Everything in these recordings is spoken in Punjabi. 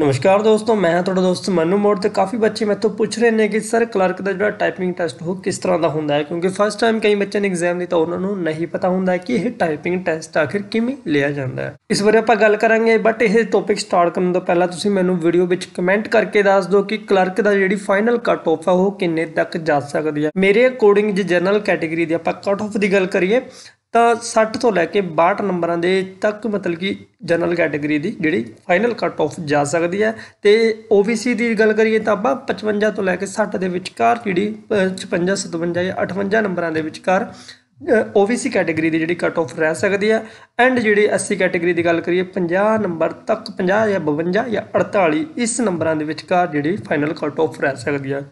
ਨਮਸਕਾਰ ਦੋਸਤੋ ਮੈਂ ਤੁਹਾਡਾ ਦੋਸਤ ਮਨੂ ਮੋੜ ਤੇ ਕਾਫੀ ਬੱਚੇ ਮੈਥੋਂ ਪੁੱਛ ਰਹੇ ਨੇ ਕਿ ਸਰ ਕਲਰਕ ਦਾ ਜਿਹੜਾ ਟਾਈਪਿੰਗ ਟੈਸਟ ਉਹ ਕਿਸ ਤਰ੍ਹਾਂ ਦਾ ਹੁੰਦਾ ਹੈ ਕਿਉਂਕਿ ਫਸਟ ਟਾਈਮ ਕਈ ਬੱਚਿਆਂ ਨੇ ਐਗਜ਼ਾਮ ਦਿੱਤਾ ਉਹਨਾਂ ਨੂੰ ਨਹੀਂ ਪਤਾ ਹੁੰਦਾ ਕਿ ਇਹ ਟਾਈਪਿੰਗ ਟੈਸਟ ਆਖਿਰ ਕਿਵੇਂ ਲਿਆ ਜਾਂਦਾ ਹੈ ਇਸ ਬਾਰੇ ਆਪਾਂ ਗੱਲ ਕਰਾਂਗੇ ਬਟ ਇਹ ਟੌਪਿਕ ਸਟਾਰਟ ਕਰਨ ਤੋਂ ਪਹਿਲਾਂ ਤੁਸੀਂ ਮੈਨੂੰ ਵੀਡੀਓ ਵਿੱਚ ਕਮੈਂਟ ਕਰਕੇ ਦੱਸ ਦਿਓ ਕਿ ਕਲਰਕ ਦਾ ਜਿਹੜੀ ਫਾਈਨਲ ਕੱਟ ਆਫ ਹੈ ਉਹ ਕਿੰਨੇ ਤੱਕ ਜਾ ਸਕਦੀ ਹੈ ਮੇਰੇ ਅਕੋਰਡਿੰਗ ਜੇ ਜਨਰਲ ਕੈਟਾਗਰੀ ਦੀ ਆਪਾਂ ਕੱਟ ਆਫ ਦੀ ਗੱਲ ਕਰੀਏ ਤਾਂ 60 ਤੋਂ ਲੈ ਕੇ 62 ਨੰਬਰਾਂ ਦੇ ਤੱਕ ਮਤਲਬ ਕਿ ਜਨਰਲ ਕੈਟਾਗਰੀ ਦੀ ਜਿਹੜੀ ਫਾਈਨਲ ਕੱਟ ਆਫ ਜਾ ਸਕਦੀ ਹੈ ਤੇ OBC ਦੀ ਗੱਲ ਕਰੀਏ ਤਾਂ ਆਪਾਂ 55 ਤੋਂ ਲੈ ਕੇ 60 ਦੇ ਵਿਚਕਾਰ ਜਿਹੜੀ 56 57 ਜਾਂ 58 ਨੰਬਰਾਂ ਦੇ ਵਿਚਕਾਰ OBC ਕੈਟਾਗਰੀ ਦੀ ਜਿਹੜੀ ਕੱਟ ਆਫ ਰਹਿ ਸਕਦੀ ਹੈ ਐਂਡ ਜਿਹੜੀ SC ਕੈਟਾਗਰੀ ਦੀ ਗੱਲ ਕਰੀਏ 50 ਨੰਬਰ ਤੱਕ 50 ਜਾਂ 52 ਜਾਂ 48 ਇਸ ਨੰਬਰਾਂ ਦੇ ਵਿਚਕਾਰ ਜਿਹੜੀ ਫਾਈਨਲ ਕੱਟ ਆਫ ਰਹਿ ਸਕਦੀ ਹੈ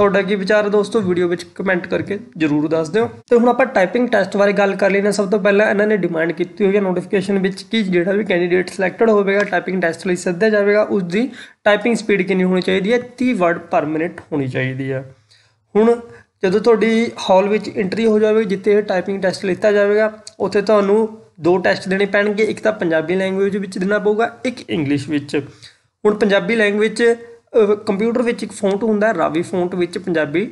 ਤੁਹਾਡਾ ਕੀ ਵਿਚਾਰ ਹੈ ਦੋਸਤੋ ਵੀਡੀਓ ਵਿੱਚ ਕਮੈਂਟ ਕਰਕੇ ਜਰੂਰ ਦੱਸ ਦਿਓ ਤੇ ਹੁਣ ਆਪਾਂ ਟਾਈਪਿੰਗ ਟੈਸਟ ਬਾਰੇ ਗੱਲ ਕਰ ਲਈਏ ਸਭ ਤੋਂ ਪਹਿਲਾਂ ਇਹਨਾਂ ਨੇ ਡਿਮਾਂਡ ਕੀਤੀ ਹੋਈ ਹੈ ਨੋਟੀਫਿਕੇਸ਼ਨ ਵਿੱਚ ਕਿ ਜਿਹੜਾ ਵੀ ਕੈਂਡੀਡੇਟ ਸਿਲੈਕਟਡ ਹੋਵੇਗਾ ਟਾਈਪਿੰਗ ਟੈਸਟ ਲਈ ਸੱਦਿਆ ਜਾਵੇਗਾ ਉਸ ਦੀ ਟਾਈਪਿੰਗ ਸਪੀਡ ਕਿੰਨੀ ਹੋਣੀ ਚਾਹੀਦੀ ਹੈ 30 ਵਰਡ ਪਰ ਮਿੰਟ ਹੋਣੀ ਚਾਹੀਦੀ ਹੈ ਹੁਣ ਜਦੋਂ ਤੁਹਾਡੀ ਹਾਲ ਵਿੱਚ ਐਂਟਰੀ ਹੋ ਜਾਵੇ ਜਿੱਥੇ ਇਹ ਟਾਈਪਿੰਗ ਟੈਸਟ ਲਿੱਤਾ ਜਾਵੇਗਾ ਉੱਥੇ ਤੁਹਾਨੂੰ ਦੋ ਟੈਸਟ ਦੇਣੇ ਪੈਣਗੇ ਇੱਕ ਤਾਂ ਪੰਜਾਬੀ ਲੈਂਗੁਏਜ ਵਿੱਚ ਦੇਣਾ ਪਊਗਾ ਇੱਕ ਇੰਗਲਿਸ਼ ਵਿੱਚ ਹੁਣ ਪੰਜਾਬੀ ਲੈਂਗੁਏਜ ਕੰਪਿਊਟਰ ਵਿੱਚ ਇੱਕ ਫੌਂਟ ਹੁੰਦਾ ਰਾਵੀ ਫੌਂਟ ਵਿੱਚ ਪੰਜਾਬੀ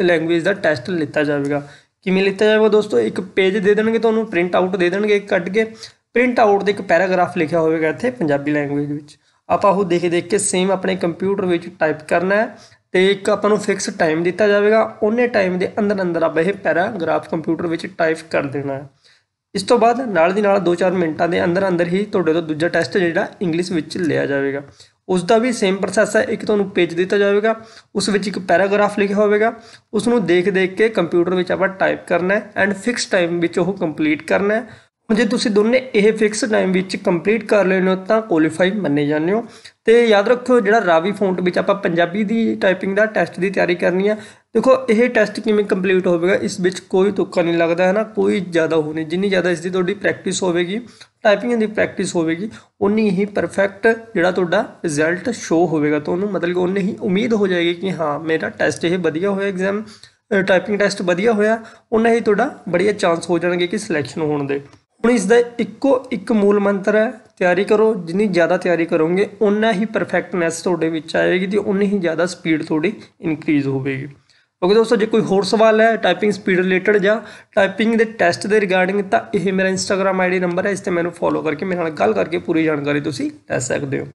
ਲੈਂਗੁਏਜ ਦਾ ਟੈਸਟ ਲਿੱਤਾ ਜਾਵੇਗਾ ਕਿਵੇਂ ਲਿੱਤਾ ਜਾਵੇਗਾ ਦੋਸਤੋ ਇੱਕ ਪੇਜ ਦੇ ਦੇਣਗੇ ਤੁਹਾਨੂੰ ਪ੍ਰਿੰਟ ਆਊਟ ਦੇ ਦੇਣਗੇ ਕੱਢ ਕੇ ਪ੍ਰਿੰਟ ਆਊਟ ਦੇ ਇੱਕ ਪੈਰਾਗ੍ਰਾਫ ਲਿਖਿਆ ਹੋਵੇਗਾ ਇੱਥੇ ਪੰਜਾਬੀ ਲੈਂਗੁਏਜ ਵਿੱਚ ਆਪਾਂ ਉਹ ਦੇਖ ਦੇਖ ਕੇ ਸੇਮ ਆਪਣੇ ਕੰਪਿਊਟਰ ਵਿੱਚ ਟਾਈਪ ਕਰਨਾ ਹੈ ਤੇ ਇੱਕ ਆਪਾਂ ਨੂੰ ਫਿਕਸ ਟਾਈਮ ਦਿੱਤਾ ਜਾਵੇਗਾ ਉਹਨੇ ਟਾਈਮ ਦੇ ਅੰਦਰ ਅੰਦਰ ਆਪਾਂ ਇਹ ਪੈਰਾਗ੍ਰਾਫ ਕੰਪਿਊਟਰ ਵਿੱਚ ਟਾਈਪ ਕਰ ਦੇਣਾ ਹੈ ਇਸ ਤੋਂ ਬਾਅਦ ਨਾਲ ਦੀ ਨਾਲ 2-4 ਮਿੰਟਾਂ ਦੇ ਅੰਦਰ ਅੰਦਰ ਹੀ ਤੁਹਾਡੇ ਤੋਂ ਦੂਜਾ ਟੈਸਟ ਜਿਹੜਾ ਇੰਗਲਿਸ਼ ਵਿੱਚ ਲਿਆ ਜਾਵੇਗਾ ਉਸ ਦਾ ਵੀ ਸੇਮ ਪ੍ਰੋਸੈਸ ਹੈ ਇੱਕ ਤੁਹਾਨੂੰ ਪੇਜ ਦਿੱਤਾ ਜਾਵੇਗਾ ਉਸ ਵਿੱਚ ਇੱਕ ਪੈਰਾਗ੍ਰਾਫ ਲਿਖਿਆ ਹੋਵੇਗਾ ਉਸ ਨੂੰ ਦੇਖ ਦੇਖ ਕੇ ਕੰਪਿਊਟਰ ਵਿੱਚ ਆਪਾਂ ਟਾਈਪ ਕਰਨਾ ਹੈ ਐਂਡ ਫਿਕਸ ਟਾਈਮ ਵਿੱਚ ਉਹ ਕੰਪਲੀਟ ਕਰਨਾ ਹੈ ਜੇ ਤੁਸੀਂ ਦੋਨੇ ਇਹ ਫਿਕਸ ਟਾਈਮ ਵਿੱਚ ਕੰਪਲੀਟ ਕਰ ਲੈਣੋ ਤਾਂ ਕੁਆਲੀਫਾਈ ਮੰਨੇ ਜਾਂਦੇ ਹੋ ਤੇ ਯਾਦ ਰੱਖੋ ਜਿਹੜਾ ਰਾਵੀ ਫੌਂਟ ਵਿੱਚ ਆਪਾਂ ਪੰਜਾਬੀ ਦੀ ਟਾਈਪਿੰਗ ਦਾ ਟੈਸਟ ਦੀ ਤਿਆਰੀ ਕਰਨੀ ਆ ਦੇਖੋ ਇਹ ਟੈਸਟ ਕਿਵੇਂ ਕੰਪਲੀਟ ਹੋਵੇਗਾ ਇਸ ਵਿੱਚ ਕੋਈ ਤੁੱਕਾ ਨਹੀਂ ਲੱਗਦਾ ਹੈ ਨਾ ਕੋਈ ਜ਼ਿਆਦਾ ਹੋ ਨਹੀਂ ਜਿੰਨੀ ਜ਼ਿਆਦਾ ਇਸ ਦੀ ਤੁਹਾਡੀ ਪ੍ਰੈਕਟਿਸ ਹੋਵੇਗੀ ਟਾਈਪਿੰਗ ਦੀ ਪ੍ਰੈਕਟਿਸ ਹੋਵੇਗੀ ਉਨੀ ਹੀ ਪਰਫੈਕਟ ਜਿਹੜਾ ਤੁਹਾਡਾ ਰਿਜ਼ਲਟ ਸ਼ੋ ਹੋਵੇਗਾ ਤੁਹਾਨੂੰ ਮਤਲਬ ਕਿ ਉਨੀ ਹੀ ਉਮੀਦ ਹੋ ਜਾਏਗੀ ਕਿ ਹਾਂ ਮੇਰਾ ਟੈਸਟ ਇਹ ਵਧੀਆ ਹੋਇਆ ਐਗਜ਼ਾਮ ਟਾਈਪਿੰਗ ਟੈਸਟ ਵਧੀਆ ਹੋਇਆ ਉਨਾ ਹੀ ਤੁਹਾਡਾ ਬੜੀਆ ਚਾਂਸ ਹੋ ਜਾਣਗੇ ਕਿ ਸਿਲੈਕਸ਼ਨ ਹੋਣ ਦੇ ਹੁਣ ਇਸ ਦਾ ਇੱਕੋ ਇੱਕ ਮੂਲ ਮੰਤਰ ਹੈ ਤਿਆਰੀ ਕਰੋ ਜਿੰਨੀ ਜ਼ਿਆਦਾ ਤਿਆਰੀ ਕਰੋਗੇ ਉਨਾ ਹੀ ਪਰਫੈਕਟਨੈਸ ਤੁਹਾਡੇ ਵਿੱਚ ਆਏਗੀ ਤੇ ਉਨੀ ਹੀ ਜ਼ਿਆਦਾ ਸਪੀਡ ਤੁਹਾਡੀ ਇਨਕਰੀਜ਼ ਹੋਵੇਗੀ ਓਕੇ ਦੋਸਤੋ ਜੇ ਕੋਈ ਹੋਰ ਸਵਾਲ ਹੈ ਟਾਈਪਿੰਗ ਸਪੀਡ ਰਿਲੇਟਡ ਜਾਂ ਟਾਈਪਿੰਗ ਦੇ ਟੈਸਟ ਦੇ ਰਿਗਾਰਡਿੰਗ ਤਾਂ ਇਹ ਮੇਰਾ ਇੰਸਟਾਗ੍ਰam ਆਈਡੀ ਨੰਬਰ ਹੈ ਇਸ ਤੇ ਮੈਨੂੰ ਫੋਲੋ ਕਰਕੇ ਮੇਰੇ ਨਾਲ ਗੱਲ ਕਰਕੇ ਪੂਰੀ ਜਾਣਕਾਰੀ ਤੁਸੀਂ ਲੈ ਸਕਦੇ ਹੋ